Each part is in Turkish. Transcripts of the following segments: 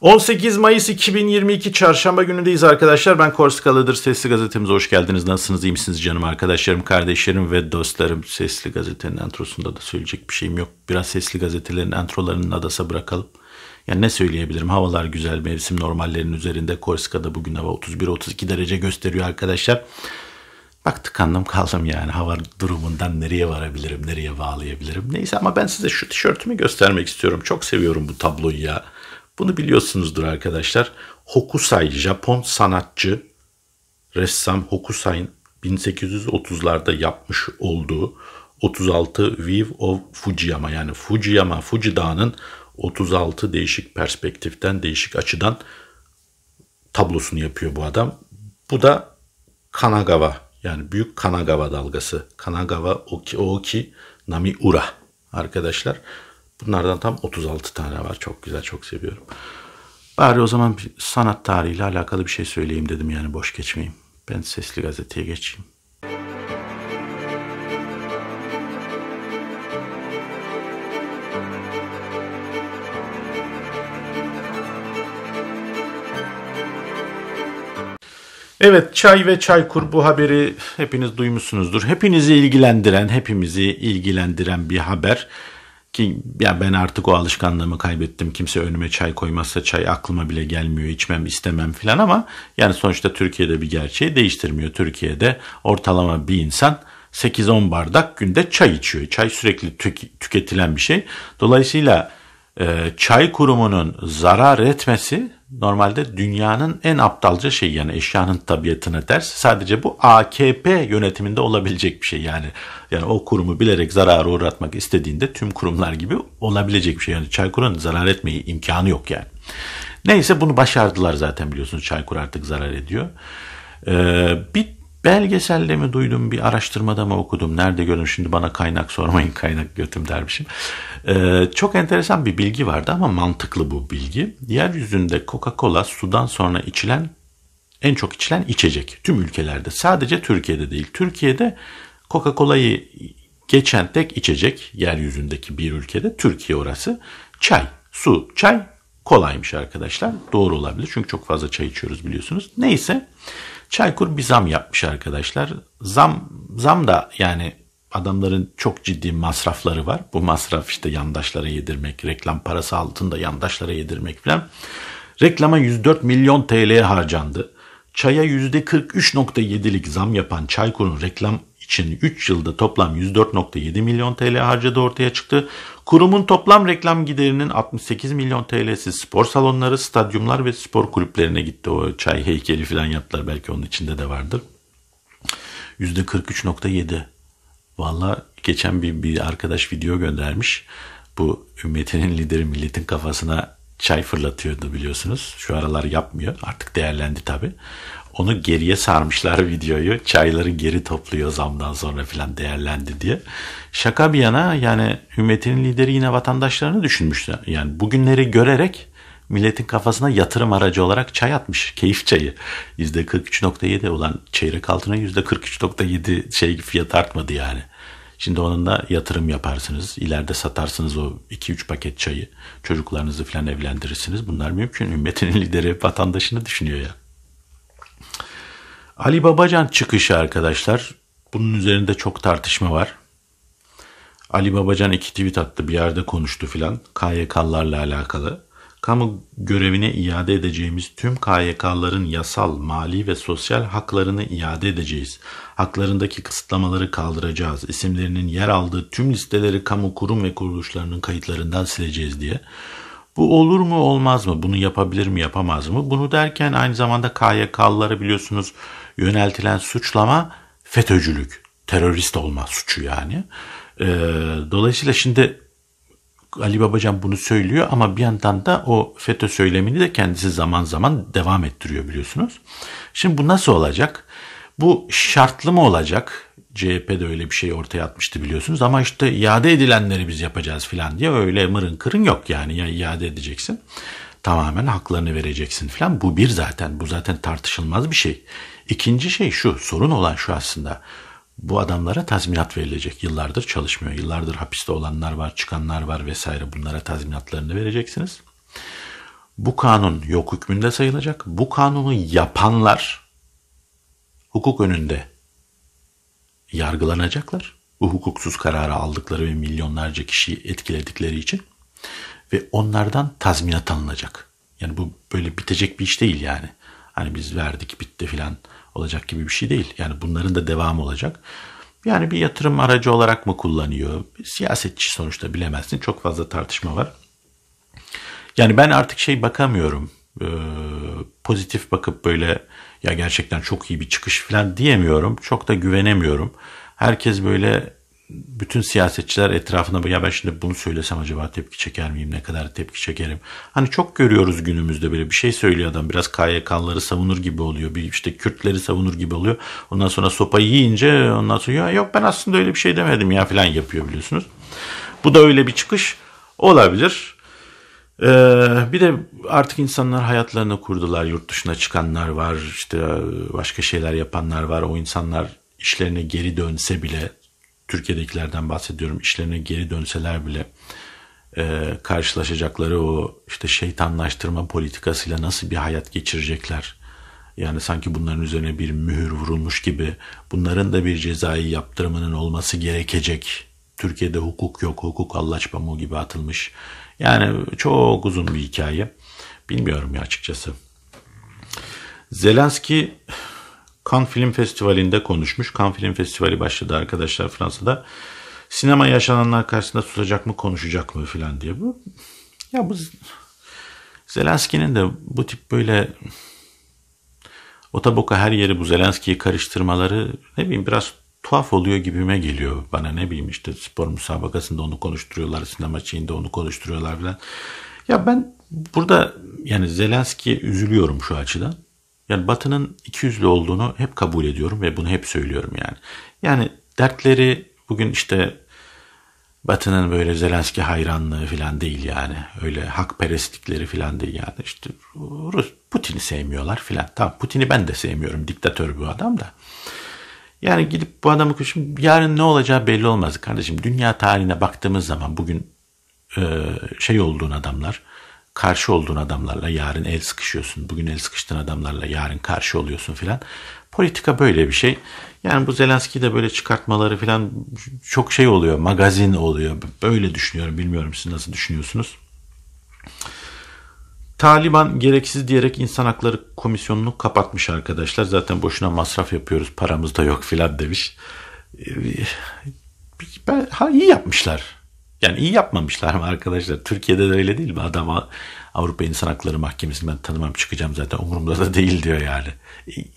18 Mayıs 2022 Çarşamba günündeyiz arkadaşlar. Ben Korsikalıdır Sesli Gazetemize hoş geldiniz. Nasılsınız? İyi misiniz canım arkadaşlarım, kardeşlerim ve dostlarım? Sesli Gazete'nin entrosunda da söyleyecek bir şeyim yok. Biraz Sesli Gazetelerin entrolarının adasa bırakalım. Yani ne söyleyebilirim? Havalar güzel, mevsim normallerin üzerinde. Korsika'da bugün hava 31-32 derece gösteriyor arkadaşlar. Bak tıkandım kaldım yani hava durumundan nereye varabilirim, nereye bağlayabilirim. Neyse ama ben size şu tişörtümü göstermek istiyorum. Çok seviyorum bu tabloyu ya. Bunu biliyorsunuzdur arkadaşlar. Hokusai Japon sanatçı ressam Hokusai'nin 1830'larda yapmış olduğu 36 View of Fujiyama yani Fujiyama Fuji Dağı'nın 36 değişik perspektiften değişik açıdan tablosunu yapıyor bu adam. Bu da Kanagawa yani Büyük Kanagawa dalgası. Kanagawa Oki Oki Namiura arkadaşlar. Bunlardan tam 36 tane var. Çok güzel, çok seviyorum. Bari o zaman bir sanat tarihiyle alakalı bir şey söyleyeyim dedim yani boş geçmeyeyim. Ben sesli gazeteye geçeyim. Evet çay ve çaykur bu haberi hepiniz duymuşsunuzdur. Hepinizi ilgilendiren, hepimizi ilgilendiren bir haber. Ki ya ben artık o alışkanlığımı kaybettim. Kimse önüme çay koymazsa çay aklıma bile gelmiyor. içmem istemem filan ama yani sonuçta Türkiye'de bir gerçeği değiştirmiyor. Türkiye'de ortalama bir insan 8-10 bardak günde çay içiyor. Çay sürekli tüketilen bir şey. Dolayısıyla e, çay kurumunun zarar etmesi normalde dünyanın en aptalca şeyi yani eşyanın tabiatına ters. Sadece bu AKP yönetiminde olabilecek bir şey yani. Yani o kurumu bilerek zarara uğratmak istediğinde tüm kurumlar gibi olabilecek bir şey. Yani Çaykur'un zarar etmeyi imkanı yok yani. Neyse bunu başardılar zaten biliyorsunuz Çaykur artık zarar ediyor. Ee, bir Belgeselde mi duydum bir araştırmada mı okudum nerede gördüm şimdi bana kaynak sormayın kaynak götüm dermişim. Ee, çok enteresan bir bilgi vardı ama mantıklı bu bilgi. Yeryüzünde Coca-Cola sudan sonra içilen en çok içilen içecek tüm ülkelerde sadece Türkiye'de değil. Türkiye'de Coca-Cola'yı geçen tek içecek yeryüzündeki bir ülkede Türkiye orası çay su çay kolaymış arkadaşlar doğru olabilir çünkü çok fazla çay içiyoruz biliyorsunuz. Neyse. Neyse. Çaykur bir zam yapmış arkadaşlar. Zam zam da yani adamların çok ciddi masrafları var. Bu masraf işte yandaşlara yedirmek, reklam parası altında yandaşlara yedirmek falan. Reklama 104 milyon TL harcandı. Çaya %43.7'lik zam yapan Çaykur'un reklam için 3 yılda toplam 104.7 milyon TL harcadı ortaya çıktı. Kurumun toplam reklam giderinin 68 milyon TL'si spor salonları, stadyumlar ve spor kulüplerine gitti. O çay heykeli falan yaptılar belki onun içinde de vardır. %43.7. Valla geçen bir, bir arkadaş video göndermiş. Bu ümmetinin lideri milletin kafasına çay fırlatıyordu biliyorsunuz. Şu aralar yapmıyor. Artık değerlendi tabii. Onu geriye sarmışlar videoyu. Çayları geri topluyor zamdan sonra filan değerlendi diye. Şaka bir yana yani ümmetinin lideri yine vatandaşlarını düşünmüştü. Yani bugünleri görerek milletin kafasına yatırım aracı olarak çay atmış. Keyif çayı. %43.7 olan çeyrek altına %43.7 şey fiyat artmadı yani. Şimdi onunla yatırım yaparsınız. İleride satarsınız o 2-3 paket çayı. Çocuklarınızı falan evlendirirsiniz. Bunlar mümkün. Ümmetinin lideri vatandaşını düşünüyor ya. Yani. Ali Babacan çıkışı arkadaşlar. Bunun üzerinde çok tartışma var. Ali Babacan iki tweet attı bir yerde konuştu filan KYK'larla alakalı. Kamu görevine iade edeceğimiz tüm KYK'ların yasal, mali ve sosyal haklarını iade edeceğiz. Haklarındaki kısıtlamaları kaldıracağız. İsimlerinin yer aldığı tüm listeleri kamu kurum ve kuruluşlarının kayıtlarından sileceğiz diye. Bu olur mu olmaz mı? Bunu yapabilir mi yapamaz mı? Bunu derken aynı zamanda KYK'lılara biliyorsunuz yöneltilen suçlama FETÖ'cülük, terörist olma suçu yani. E, dolayısıyla şimdi Ali Babacan bunu söylüyor ama bir yandan da o FETÖ söylemini de kendisi zaman zaman devam ettiriyor biliyorsunuz. Şimdi bu nasıl olacak? Bu şartlı mı olacak? CHP de öyle bir şey ortaya atmıştı biliyorsunuz ama işte iade edilenleri biz yapacağız filan diye öyle mırın kırın yok yani ya iade edeceksin tamamen haklarını vereceksin filan bu bir zaten bu zaten tartışılmaz bir şey. İkinci şey şu, sorun olan şu aslında. Bu adamlara tazminat verilecek. Yıllardır çalışmıyor, yıllardır hapiste olanlar var, çıkanlar var vesaire. Bunlara tazminatlarını vereceksiniz. Bu kanun yok hükmünde sayılacak. Bu kanunu yapanlar hukuk önünde yargılanacaklar. Bu hukuksuz kararı aldıkları ve milyonlarca kişiyi etkiledikleri için ve onlardan tazminat alınacak. Yani bu böyle bitecek bir iş değil yani. Hani biz verdik bitti filan olacak gibi bir şey değil. Yani bunların da devamı olacak. Yani bir yatırım aracı olarak mı kullanıyor? Siyasetçi sonuçta bilemezsin. Çok fazla tartışma var. Yani ben artık şey bakamıyorum. Ee, pozitif bakıp böyle ya gerçekten çok iyi bir çıkış falan diyemiyorum. Çok da güvenemiyorum. Herkes böyle bütün siyasetçiler etrafında ya ben şimdi bunu söylesem acaba tepki çeker miyim ne kadar tepki çekerim. Hani çok görüyoruz günümüzde böyle bir şey söylüyor adam biraz KYK'ları savunur gibi oluyor bir işte Kürtleri savunur gibi oluyor. Ondan sonra sopayı yiyince ondan sonra ya yok ben aslında öyle bir şey demedim ya falan yapıyor biliyorsunuz. Bu da öyle bir çıkış olabilir. Ee, bir de artık insanlar hayatlarını kurdular. Yurt dışına çıkanlar var, işte başka şeyler yapanlar var. O insanlar işlerine geri dönse bile Türkiye'dekilerden bahsediyorum işlerine geri dönseler bile e, karşılaşacakları o işte şeytanlaştırma politikasıyla nasıl bir hayat geçirecekler? Yani sanki bunların üzerine bir mühür vurulmuş gibi bunların da bir cezai yaptırımının olması gerekecek. Türkiye'de hukuk yok, hukuk Allah pamuğu gibi atılmış. Yani çok uzun bir hikaye. Bilmiyorum ya açıkçası. Zelenski Cannes Film Festivali'nde konuşmuş. Cannes Film Festivali başladı arkadaşlar Fransa'da. Sinema yaşananlar karşısında tutacak mı konuşacak mı filan diye bu. Ya bu Zelenski'nin de bu tip böyle otaboka her yeri bu Zelenski'yi karıştırmaları ne bileyim biraz tuhaf oluyor gibime geliyor bana ne bileyim işte spor müsabakasında onu konuşturuyorlar sinema şeyinde onu konuşturuyorlar filan. Ya ben burada yani Zelenski üzülüyorum şu açıdan. Yani Batı'nın ikiyüzlü olduğunu hep kabul ediyorum ve bunu hep söylüyorum yani. Yani dertleri bugün işte Batı'nın böyle Zelenski hayranlığı falan değil yani. Öyle hakperestlikleri falan değil yani. İşte Rus, Putin'i sevmiyorlar falan. Tamam Putin'i ben de sevmiyorum. Diktatör bu adam da. Yani gidip bu adamı şimdi yarın ne olacağı belli olmaz kardeşim. Dünya tarihine baktığımız zaman bugün e, şey olduğun adamlar karşı olduğun adamlarla yarın el sıkışıyorsun. Bugün el sıkıştığın adamlarla yarın karşı oluyorsun filan. Politika böyle bir şey. Yani bu Zelenski de böyle çıkartmaları filan çok şey oluyor. Magazin oluyor. Böyle düşünüyorum. Bilmiyorum siz nasıl düşünüyorsunuz. Taliban gereksiz diyerek insan Hakları Komisyonu'nu kapatmış arkadaşlar. Zaten boşuna masraf yapıyoruz. Paramız da yok filan demiş. Ee, ben, ha, iyi yapmışlar. Yani iyi yapmamışlar mı arkadaşlar? Türkiye'de de öyle değil mi? Adam Avrupa İnsan Hakları Mahkemesi'nden tanımam çıkacağım zaten umurumda da değil diyor yani.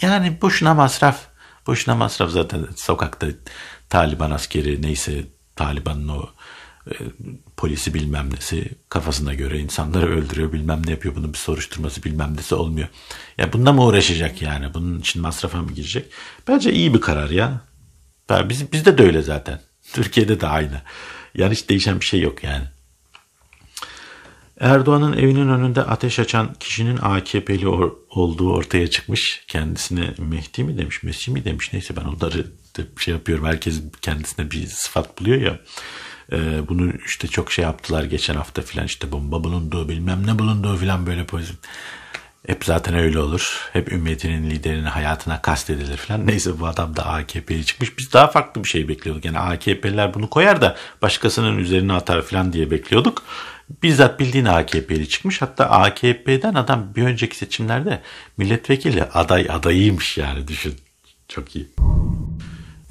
Yani boşuna masraf. Boşuna masraf zaten sokakta Taliban askeri neyse Taliban'ın o e, polisi bilmem nesi kafasına göre insanları öldürüyor bilmem ne yapıyor bunun bir soruşturması bilmem nesi olmuyor. Ya bununla mı uğraşacak yani bunun için masrafa mı girecek? Bence iyi bir karar ya. Biz, bizde de öyle zaten. Türkiye'de de aynı. Yani hiç değişen bir şey yok yani. Erdoğan'ın evinin önünde ateş açan kişinin AKP'li or- olduğu ortaya çıkmış. Kendisine Mehdi mi demiş, Mesih mi demiş neyse ben onları da şey yapıyorum. Herkes kendisine bir sıfat buluyor ya. E, bunu işte çok şey yaptılar geçen hafta filan işte bomba bulundu bilmem ne bulundu filan böyle pozisyon. Hep zaten öyle olur. Hep ümmetinin liderinin hayatına kastedilir falan. Neyse bu adam da AKP'ye çıkmış. Biz daha farklı bir şey bekliyorduk. Yani AKP'liler bunu koyar da başkasının üzerine atar falan diye bekliyorduk. Bizzat bildiğin AKP'li çıkmış. Hatta AKP'den adam bir önceki seçimlerde milletvekili aday adayıymış yani düşün. Çok iyi.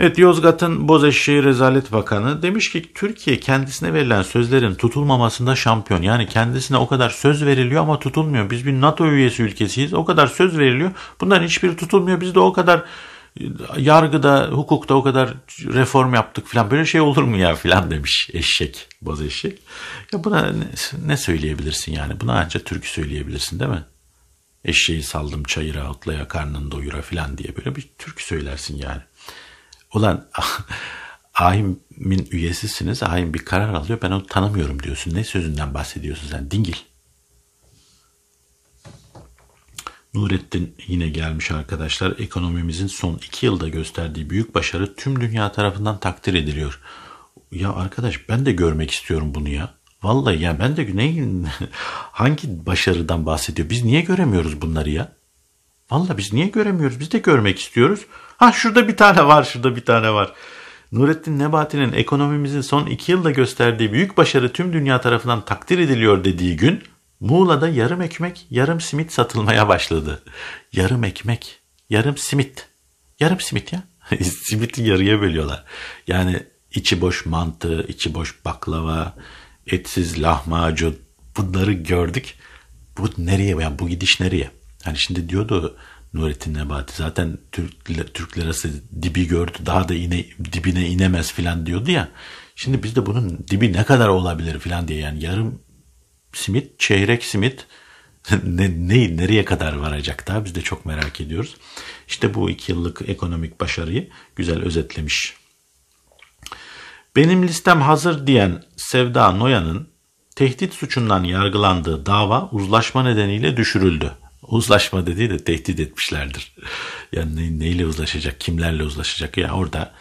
Evet Yozgat'ın Bozeşehir Rezalet Bakanı demiş ki Türkiye kendisine verilen sözlerin tutulmamasında şampiyon. Yani kendisine o kadar söz veriliyor ama tutulmuyor. Biz bir NATO üyesi ülkesiyiz. O kadar söz veriliyor. bundan hiçbir tutulmuyor. Biz de o kadar yargıda, hukukta o kadar reform yaptık falan. Böyle şey olur mu ya falan demiş eşek, Bozeşek. Ya buna ne söyleyebilirsin yani? Buna ancak türkü söyleyebilirsin değil mi? Eşeği saldım çayıra, atlaya, karnını doyura falan diye böyle bir türkü söylersin yani. Ulan ahimin üyesisiniz. Ahim bir karar alıyor. Ben onu tanımıyorum diyorsun. Ne sözünden bahsediyorsun sen? Dingil. Nurettin yine gelmiş arkadaşlar. Ekonomimizin son iki yılda gösterdiği büyük başarı tüm dünya tarafından takdir ediliyor. Ya arkadaş ben de görmek istiyorum bunu ya. Vallahi ya ben de ne hangi başarıdan bahsediyor? Biz niye göremiyoruz bunları ya? Valla biz niye göremiyoruz? Biz de görmek istiyoruz. Ha şurada bir tane var, şurada bir tane var. Nurettin Nebati'nin ekonomimizin son iki yılda gösterdiği büyük başarı tüm dünya tarafından takdir ediliyor dediği gün Muğla'da yarım ekmek, yarım simit satılmaya başladı. Yarım ekmek, yarım simit. Yarım simit ya. Simiti yarıya bölüyorlar. Yani içi boş mantı, içi boş baklava, etsiz lahmacun bunları gördük. Bu nereye? Yani bu gidiş nereye? Hani şimdi diyordu Nurettin Nebati zaten Türk, Türk lirası dibi gördü daha da ine, dibine inemez filan diyordu ya. Şimdi biz de bunun dibi ne kadar olabilir filan diye yani yarım simit, çeyrek simit ne, ne, nereye kadar varacak da biz de çok merak ediyoruz. İşte bu iki yıllık ekonomik başarıyı güzel özetlemiş. Benim listem hazır diyen Sevda Noyan'ın tehdit suçundan yargılandığı dava uzlaşma nedeniyle düşürüldü uzlaşma dediği de tehdit etmişlerdir. Yani ne, neyle uzlaşacak, kimlerle uzlaşacak? Yani orada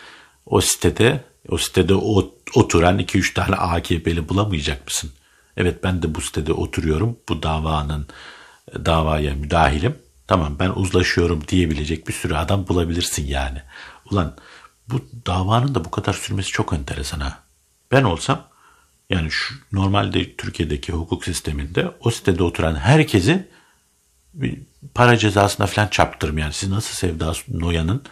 o sitede o sitede oturan 2-3 tane AKP'li bulamayacak mısın? Evet ben de bu sitede oturuyorum. Bu davanın e, davaya müdahilim. Tamam ben uzlaşıyorum diyebilecek bir sürü adam bulabilirsin yani. Ulan bu davanın da bu kadar sürmesi çok enteresan ha. Ben olsam yani şu, normalde Türkiye'deki hukuk sisteminde o sitede oturan herkesi bir para cezasına falan çarptırım yani. Siz nasıl Sevda Noyan'ın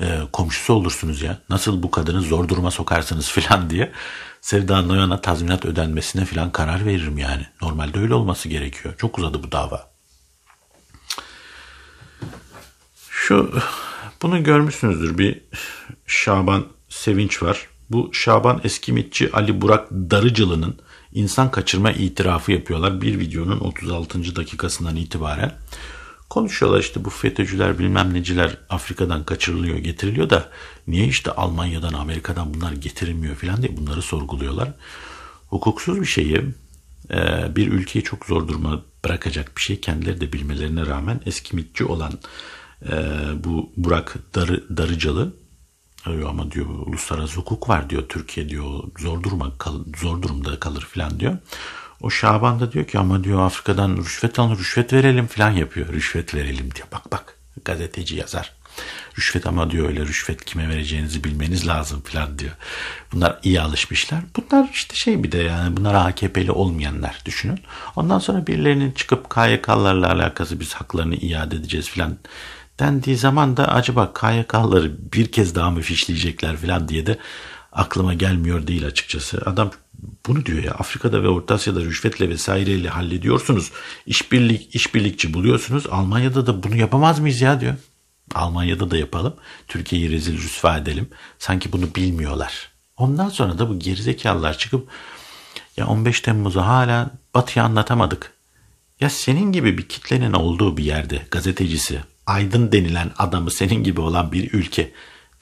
e, komşusu olursunuz ya? Nasıl bu kadını zor duruma sokarsınız falan diye Sevda Noyan'a tazminat ödenmesine falan karar veririm yani. Normalde öyle olması gerekiyor. Çok uzadı bu dava. Şu bunu görmüşsünüzdür bir Şaban Sevinç var. Bu Şaban eski Eskimitçi Ali Burak Darıcılı'nın insan kaçırma itirafı yapıyorlar. Bir videonun 36. dakikasından itibaren. Konuşuyorlar işte bu FETÖ'cüler bilmem neciler Afrika'dan kaçırılıyor getiriliyor da niye işte Almanya'dan Amerika'dan bunlar getirilmiyor filan diye bunları sorguluyorlar. Hukuksuz bir şeyi e, bir ülkeyi çok zor duruma bırakacak bir şey kendileri de bilmelerine rağmen eski mitçi olan e, bu Burak Darı, Darıcalı Öyle ama diyor uluslararası hukuk var diyor Türkiye diyor zor duruma kal, zor durumda kalır filan diyor. O Şaban da diyor ki ama diyor Afrika'dan rüşvet alın rüşvet verelim filan yapıyor. Rüşvet verelim diyor. Bak bak gazeteci yazar. Rüşvet ama diyor öyle rüşvet kime vereceğinizi bilmeniz lazım filan diyor. Bunlar iyi alışmışlar. Bunlar işte şey bir de yani bunlar AKP'li olmayanlar düşünün. Ondan sonra birilerinin çıkıp KYK'larla alakası biz haklarını iade edeceğiz filan dendiği zaman da acaba KYK'ları bir kez daha mı fişleyecekler falan diye de aklıma gelmiyor değil açıkçası. Adam bunu diyor ya Afrika'da ve Orta Asya'da rüşvetle vesaireyle hallediyorsunuz. İşbirlik, işbirlikçi buluyorsunuz. Almanya'da da bunu yapamaz mıyız ya diyor. Almanya'da da yapalım. Türkiye'yi rezil rüsva edelim. Sanki bunu bilmiyorlar. Ondan sonra da bu gerizekalılar çıkıp ya 15 Temmuz'u hala Batı'ya anlatamadık. Ya senin gibi bir kitlenin olduğu bir yerde gazetecisi, aydın denilen adamı senin gibi olan bir ülke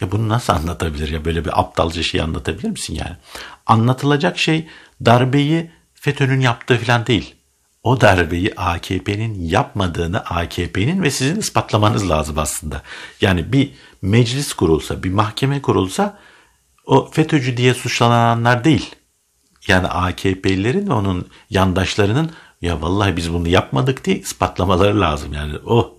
ya bunu nasıl anlatabilir ya böyle bir aptalca şey anlatabilir misin yani? Anlatılacak şey darbeyi FETÖ'nün yaptığı falan değil. O darbeyi AKP'nin yapmadığını AKP'nin ve sizin ispatlamanız lazım aslında. Yani bir meclis kurulsa, bir mahkeme kurulsa o FETÖ'cü diye suçlananlar değil. Yani AKP'lilerin ve onun yandaşlarının ya vallahi biz bunu yapmadık diye ispatlamaları lazım. Yani o oh,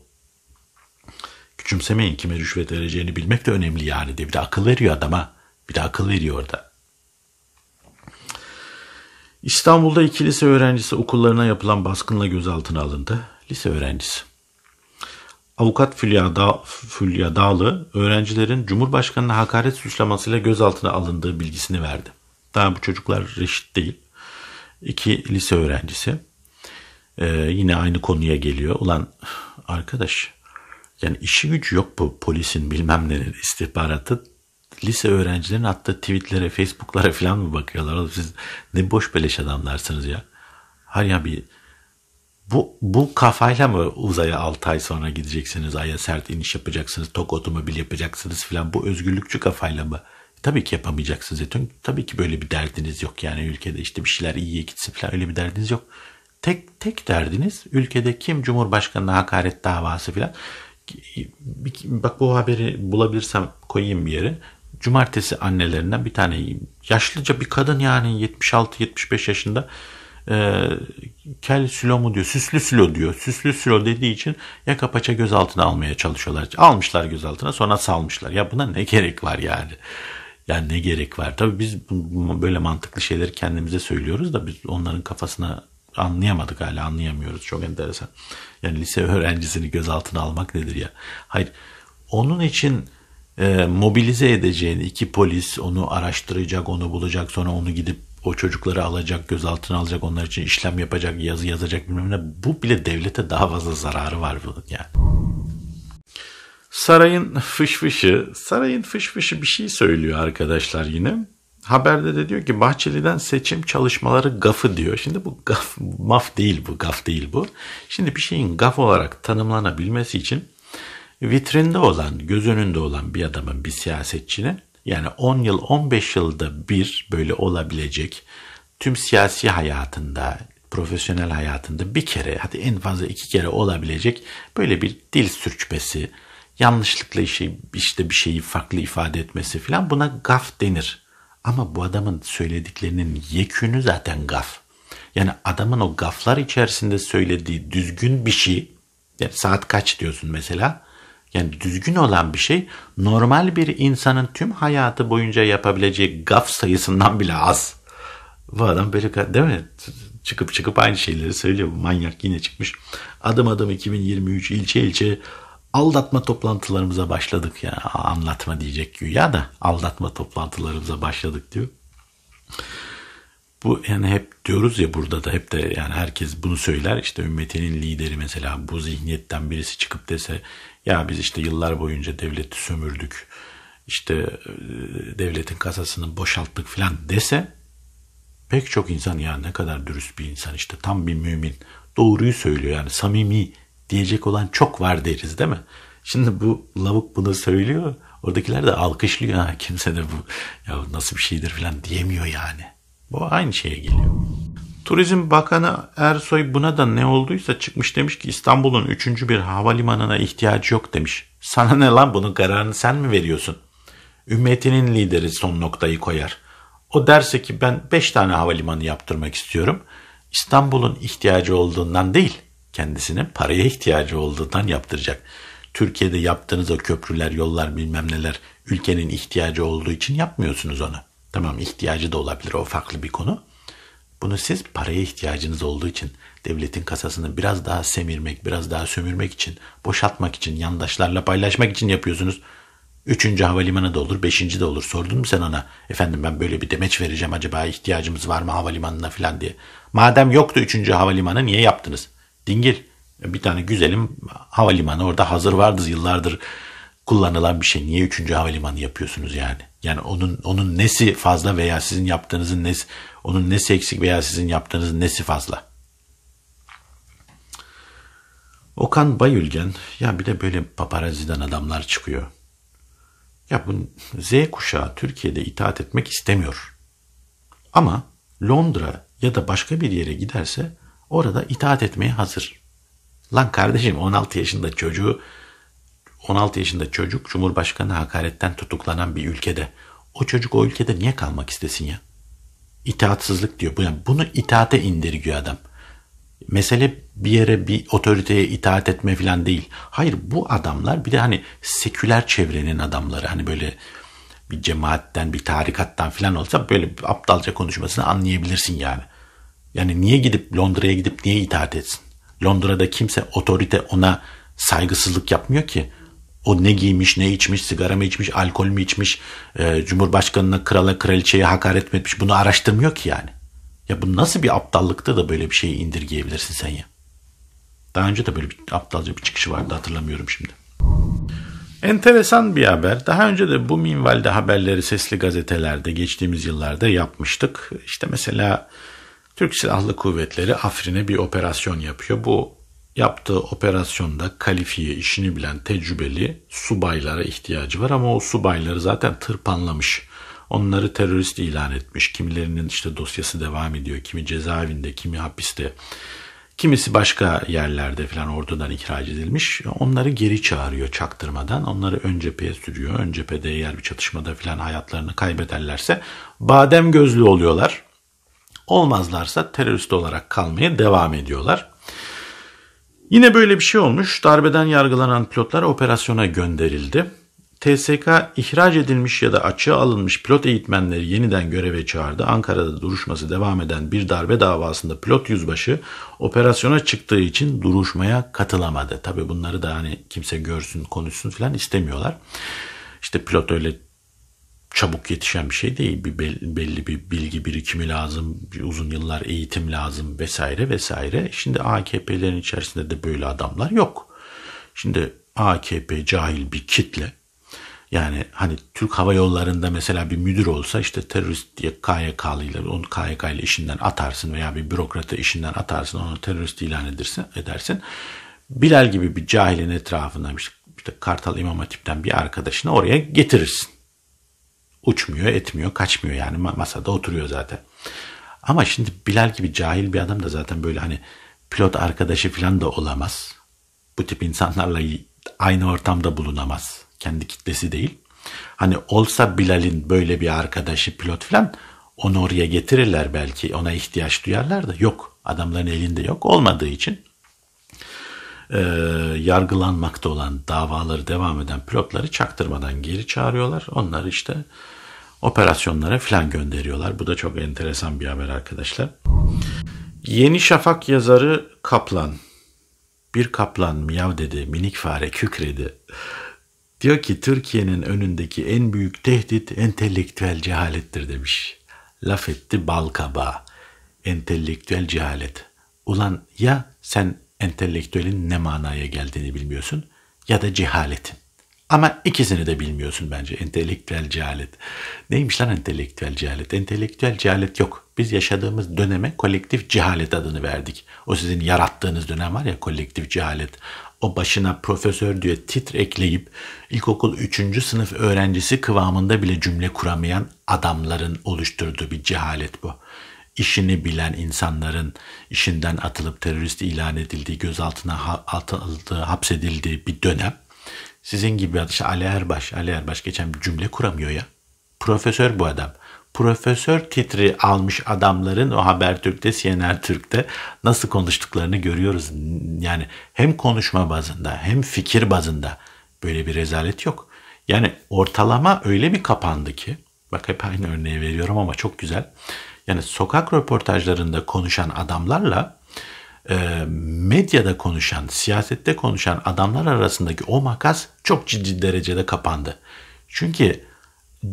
Küçümsemeyin kime rüşvet vereceğini bilmek de önemli yani de. Bir de akıl veriyor adama. Bir de akıl veriyor orada. İstanbul'da iki lise öğrencisi okullarına yapılan baskınla gözaltına alındı. Lise öğrencisi. Avukat Fülya, da Fülya Dağlı öğrencilerin Cumhurbaşkanı'na hakaret suçlamasıyla gözaltına alındığı bilgisini verdi. Daha bu çocuklar reşit değil. İki lise öğrencisi. Ee, yine aynı konuya geliyor. Ulan arkadaş yani işi gücü yok bu polisin bilmem ne istihbaratı. Lise öğrencilerin hatta tweetlere, facebooklara falan mı bakıyorlar? Oğlum siz ne boş beleş adamlarsınız ya. Har ya bir bu, bu kafayla mı uzaya 6 ay sonra gideceksiniz? Ay'a sert iniş yapacaksınız, tok otomobil yapacaksınız filan. Bu özgürlükçü kafayla mı? Tabii ki yapamayacaksınız. Zaten. E, tabii ki böyle bir derdiniz yok. Yani ülkede işte bir şeyler iyiye gitsin falan öyle bir derdiniz yok. Tek tek derdiniz ülkede kim Cumhurbaşkanı'na hakaret davası filan bak bu haberi bulabilirsem koyayım bir yere. Cumartesi annelerinden bir tane yaşlıca bir kadın yani 76-75 yaşında e, kel silo mu diyor, süslü silo diyor. Süslü silo dediği için yaka paça gözaltına almaya çalışıyorlar. Almışlar gözaltına sonra salmışlar. Ya buna ne gerek var yani? Yani ne gerek var? Tabii biz böyle mantıklı şeyleri kendimize söylüyoruz da biz onların kafasına anlayamadık hala anlayamıyoruz. Çok enteresan. Yani lise öğrencisini gözaltına almak nedir ya? Hayır. Onun için e, mobilize edeceğin iki polis onu araştıracak, onu bulacak, sonra onu gidip o çocukları alacak, gözaltına alacak, onlar için işlem yapacak, yazı yazacak bilmem ne. Bu bile devlete daha fazla zararı var bunun yani. Sarayın fışı sarayın fış fışı bir şey söylüyor arkadaşlar yine haberde de diyor ki Bahçeli'den seçim çalışmaları gafı diyor. Şimdi bu gaf, maf değil bu, gaf değil bu. Şimdi bir şeyin gaf olarak tanımlanabilmesi için vitrinde olan, göz önünde olan bir adamın, bir siyasetçinin yani 10 yıl, 15 yılda bir böyle olabilecek tüm siyasi hayatında, profesyonel hayatında bir kere, hadi en fazla iki kere olabilecek böyle bir dil sürçmesi, yanlışlıkla işi, işte bir şeyi farklı ifade etmesi filan buna gaf denir. Ama bu adamın söylediklerinin yekünü zaten gaf. Yani adamın o gaflar içerisinde söylediği düzgün bir şey, yani saat kaç diyorsun mesela, yani düzgün olan bir şey normal bir insanın tüm hayatı boyunca yapabileceği gaf sayısından bile az. Bu adam böyle değil mi? Çıkıp çıkıp aynı şeyleri söylüyor. Bu manyak yine çıkmış. Adım adım 2023 ilçe ilçe aldatma toplantılarımıza başladık ya. Anlatma diyecek ya da aldatma toplantılarımıza başladık diyor. Bu yani hep diyoruz ya burada da hep de yani herkes bunu söyler. İşte ümmetinin lideri mesela bu zihniyetten birisi çıkıp dese ya biz işte yıllar boyunca devleti sömürdük. işte e, devletin kasasını boşalttık filan dese pek çok insan ya ne kadar dürüst bir insan işte tam bir mümin doğruyu söylüyor yani samimi diyecek olan çok var deriz değil mi? Şimdi bu lavuk bunu söylüyor. Oradakiler de alkışlıyor. Ha, kimse de bu ya nasıl bir şeydir falan diyemiyor yani. Bu aynı şeye geliyor. Turizm Bakanı Ersoy buna da ne olduysa çıkmış demiş ki İstanbul'un üçüncü bir havalimanına ihtiyacı yok demiş. Sana ne lan bunun kararını sen mi veriyorsun? Ümmetinin lideri son noktayı koyar. O derse ki ben beş tane havalimanı yaptırmak istiyorum. İstanbul'un ihtiyacı olduğundan değil, kendisinin paraya ihtiyacı olduğundan yaptıracak. Türkiye'de yaptığınız o köprüler, yollar bilmem neler ülkenin ihtiyacı olduğu için yapmıyorsunuz onu. Tamam ihtiyacı da olabilir o farklı bir konu. Bunu siz paraya ihtiyacınız olduğu için devletin kasasını biraz daha semirmek, biraz daha sömürmek için, boşaltmak için, yandaşlarla paylaşmak için yapıyorsunuz. Üçüncü havalimanı da olur, beşinci de olur. Sordun mu sen ona? Efendim ben böyle bir demeç vereceğim acaba ihtiyacımız var mı havalimanına falan diye. Madem yoktu üçüncü havalimanı niye yaptınız? dingil. Bir tane güzelim havalimanı orada hazır vardır yıllardır kullanılan bir şey. Niye üçüncü havalimanı yapıyorsunuz yani? Yani onun onun nesi fazla veya sizin yaptığınızın nesi onun nesi eksik veya sizin yaptığınızın nesi fazla? Okan Bayülgen ya bir de böyle paparazziden adamlar çıkıyor. Ya bu Z kuşağı Türkiye'de itaat etmek istemiyor. Ama Londra ya da başka bir yere giderse orada itaat etmeye hazır. Lan kardeşim 16 yaşında çocuğu 16 yaşında çocuk Cumhurbaşkanı hakaretten tutuklanan bir ülkede o çocuk o ülkede niye kalmak istesin ya? İtaatsızlık diyor. Yani bunu itaate indirgiyor adam. Mesele bir yere bir otoriteye itaat etme falan değil. Hayır bu adamlar bir de hani seküler çevrenin adamları hani böyle bir cemaatten bir tarikattan falan olsa böyle aptalca konuşmasını anlayabilirsin yani. Yani niye gidip Londra'ya gidip niye itaat etsin? Londra'da kimse otorite ona saygısızlık yapmıyor ki. O ne giymiş, ne içmiş, sigara mı içmiş, alkol mü içmiş, e, Cumhurbaşkanı'na, krala, kraliçeye hakaret mi etmiş bunu araştırmıyor ki yani. Ya bu nasıl bir aptallıkta da böyle bir şeyi indirgeyebilirsin sen ya? Daha önce de böyle bir aptalca bir çıkışı vardı hatırlamıyorum şimdi. Enteresan bir haber. Daha önce de bu minvalde haberleri sesli gazetelerde geçtiğimiz yıllarda yapmıştık. İşte mesela Türk Silahlı Kuvvetleri Afrin'e bir operasyon yapıyor. Bu yaptığı operasyonda kalifiye işini bilen tecrübeli subaylara ihtiyacı var ama o subayları zaten tırpanlamış. Onları terörist ilan etmiş. Kimilerinin işte dosyası devam ediyor. Kimi cezaevinde, kimi hapiste. Kimisi başka yerlerde falan ordudan ihraç edilmiş. Onları geri çağırıyor çaktırmadan. Onları ön cepheye sürüyor. Ön cephede eğer bir çatışmada falan hayatlarını kaybederlerse badem gözlü oluyorlar. Olmazlarsa terörist olarak kalmaya devam ediyorlar. Yine böyle bir şey olmuş. Darbeden yargılanan pilotlar operasyona gönderildi. TSK ihraç edilmiş ya da açığa alınmış pilot eğitmenleri yeniden göreve çağırdı. Ankara'da duruşması devam eden bir darbe davasında pilot yüzbaşı operasyona çıktığı için duruşmaya katılamadı. Tabii bunları da hani kimse görsün, konuşsun falan istemiyorlar. İşte pilot öyle çabuk yetişen bir şey değil. Bir belli bir bilgi birikimi lazım, bir uzun yıllar eğitim lazım vesaire vesaire. Şimdi AKP'lerin içerisinde de böyle adamlar yok. Şimdi AKP cahil bir kitle. Yani hani Türk Hava Yolları'nda mesela bir müdür olsa işte terörist diye KYK'lı ile onu KYK ile işinden atarsın veya bir bürokratı işinden atarsın onu terörist ilan edirsin, edersin. Bilal gibi bir cahilin etrafından işte Kartal İmam Hatip'ten bir arkadaşını oraya getirirsin uçmuyor, etmiyor, kaçmıyor yani masada oturuyor zaten. Ama şimdi Bilal gibi cahil bir adam da zaten böyle hani pilot arkadaşı falan da olamaz. Bu tip insanlarla aynı ortamda bulunamaz. Kendi kitlesi değil. Hani olsa Bilal'in böyle bir arkadaşı pilot falan onu oraya getirirler belki ona ihtiyaç duyarlar da yok. Adamların elinde yok olmadığı için ee, yargılanmakta olan davaları devam eden pilotları çaktırmadan geri çağırıyorlar. Onlar işte operasyonlara filan gönderiyorlar. Bu da çok enteresan bir haber arkadaşlar. Yeni Şafak yazarı Kaplan. Bir kaplan miyav dedi, minik fare kükredi. Diyor ki Türkiye'nin önündeki en büyük tehdit entelektüel cehalettir demiş. Laf etti bal kabağı. Entelektüel cehalet. Ulan ya sen entelektüelin ne manaya geldiğini bilmiyorsun ya da cehaletin. Ama ikisini de bilmiyorsun bence entelektüel cehalet. Neymiş lan entelektüel cehalet? Entelektüel cehalet yok. Biz yaşadığımız döneme kolektif cehalet adını verdik. O sizin yarattığınız dönem var ya kolektif cehalet. O başına profesör diye titr ekleyip ilkokul 3. sınıf öğrencisi kıvamında bile cümle kuramayan adamların oluşturduğu bir cehalet bu İşini bilen insanların işinden atılıp terörist ilan edildiği, gözaltına atıldığı, hapsedildiği bir dönem sizin gibi işte Ali Erbaş, Ali Erbaş geçen bir cümle kuramıyor ya. Profesör bu adam. Profesör titri almış adamların o Habertürk'te, CNN Türk'te nasıl konuştuklarını görüyoruz. Yani hem konuşma bazında hem fikir bazında böyle bir rezalet yok. Yani ortalama öyle mi kapandı ki, bak hep aynı örneği veriyorum ama çok güzel. Yani sokak röportajlarında konuşan adamlarla ee, medyada konuşan, siyasette konuşan adamlar arasındaki o makas çok ciddi derecede kapandı. Çünkü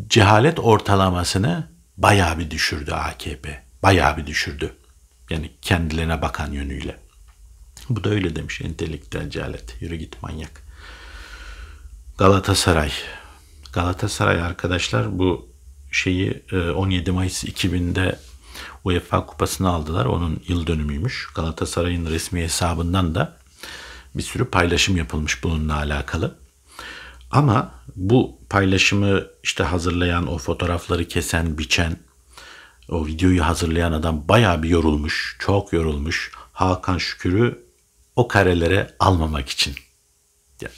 cehalet ortalamasını bayağı bir düşürdü AKP. Bayağı bir düşürdü. Yani kendilerine bakan yönüyle. Bu da öyle demiş entelektüel cehalet. Yürü git manyak. Galatasaray. Galatasaray arkadaşlar bu şeyi 17 e, Mayıs 2000'de UEFA kupasını aldılar. Onun yıl dönümüymüş. Galatasaray'ın resmi hesabından da bir sürü paylaşım yapılmış bununla alakalı. Ama bu paylaşımı işte hazırlayan, o fotoğrafları kesen, biçen, o videoyu hazırlayan adam baya bir yorulmuş, çok yorulmuş. Hakan Şükür'ü o karelere almamak için. Ya,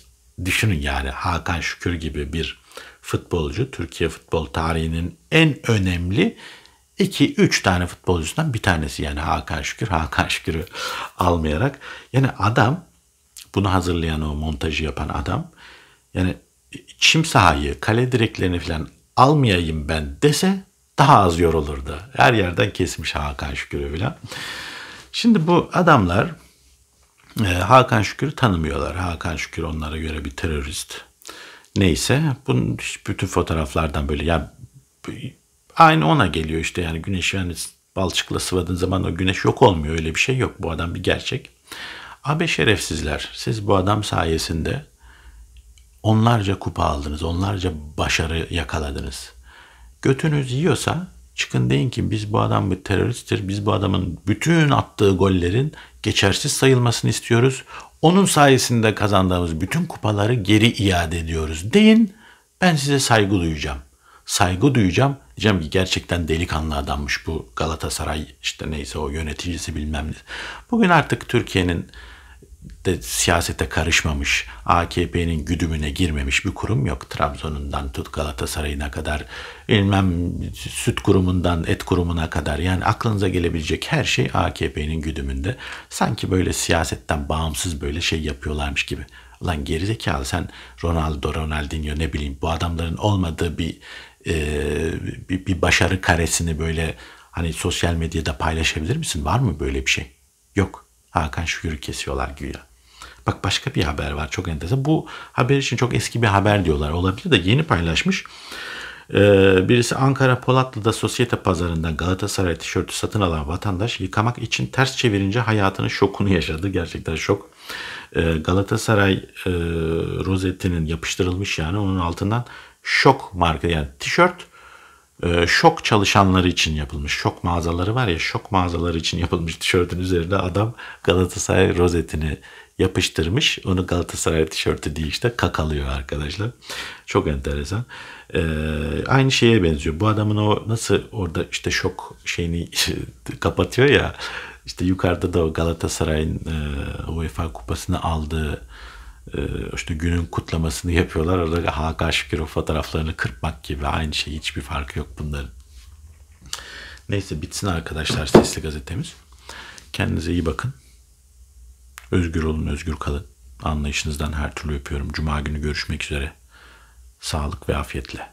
düşünün yani Hakan Şükür gibi bir futbolcu Türkiye futbol tarihinin en önemli 2 3 tane futbolcusundan bir tanesi yani Hakan Şükür Hakan Şükür'ü almayarak yani adam bunu hazırlayan o montajı yapan adam yani çim sahayı kale direklerini falan almayayım ben dese daha az yorulurdu. Her yerden kesmiş Hakan Şükür'ü falan. Şimdi bu adamlar e, Hakan Şükür'ü tanımıyorlar. Hakan Şükür onlara göre bir terörist. Neyse bunun bütün fotoğraflardan böyle ya aynı ona geliyor işte yani güneş yani balçıkla sıvadığın zaman o güneş yok olmuyor öyle bir şey yok bu adam bir gerçek. Abi şerefsizler siz bu adam sayesinde onlarca kupa aldınız onlarca başarı yakaladınız. Götünüz yiyorsa çıkın deyin ki biz bu adam bir teröristtir biz bu adamın bütün attığı gollerin geçersiz sayılmasını istiyoruz. Onun sayesinde kazandığımız bütün kupaları geri iade ediyoruz deyin ben size saygı duyacağım.'' saygı duyacağım. Diyeceğim ki gerçekten delikanlı adammış bu Galatasaray işte neyse o yöneticisi bilmem ne. Bugün artık Türkiye'nin de siyasete karışmamış, AKP'nin güdümüne girmemiş bir kurum yok. Trabzon'undan tut Galatasaray'ına kadar, bilmem süt kurumundan et kurumuna kadar yani aklınıza gelebilecek her şey AKP'nin güdümünde. Sanki böyle siyasetten bağımsız böyle şey yapıyorlarmış gibi. Lan gerizekalı sen Ronaldo, Ronaldinho ne bileyim bu adamların olmadığı bir e, bir, bir başarı karesini böyle hani sosyal medyada paylaşabilir misin? Var mı böyle bir şey? Yok. Hakan Şükür'ü kesiyorlar güya. Bak başka bir haber var çok enteresan. Bu haber için çok eski bir haber diyorlar. Olabilir de yeni paylaşmış. Ee, birisi Ankara Polatlı'da sosyete pazarından Galatasaray tişörtü satın alan vatandaş yıkamak için ters çevirince hayatının şokunu yaşadı. Gerçekten şok. Ee, Galatasaray e, rozetinin yapıştırılmış yani onun altından şok marka yani tişört e, şok çalışanları için yapılmış. Şok mağazaları var ya şok mağazaları için yapılmış tişörtün üzerinde adam Galatasaray rozetini yapıştırmış. Onu Galatasaray tişörtü diye işte kakalıyor arkadaşlar. Çok enteresan. Ee, aynı şeye benziyor. Bu adamın o nasıl orada işte şok şeyini kapatıyor ya. İşte yukarıda da o Galatasaray'ın e, UEFA kupasını aldığı ee, işte günün kutlamasını yapıyorlar. Orada Hakan Şükür'ün fotoğraflarını kırpmak gibi aynı şey. Hiçbir farkı yok bunların. Neyse bitsin arkadaşlar sesli gazetemiz. Kendinize iyi bakın. Özgür olun, özgür kalın. Anlayışınızdan her türlü öpüyorum. Cuma günü görüşmek üzere. Sağlık ve afiyetle.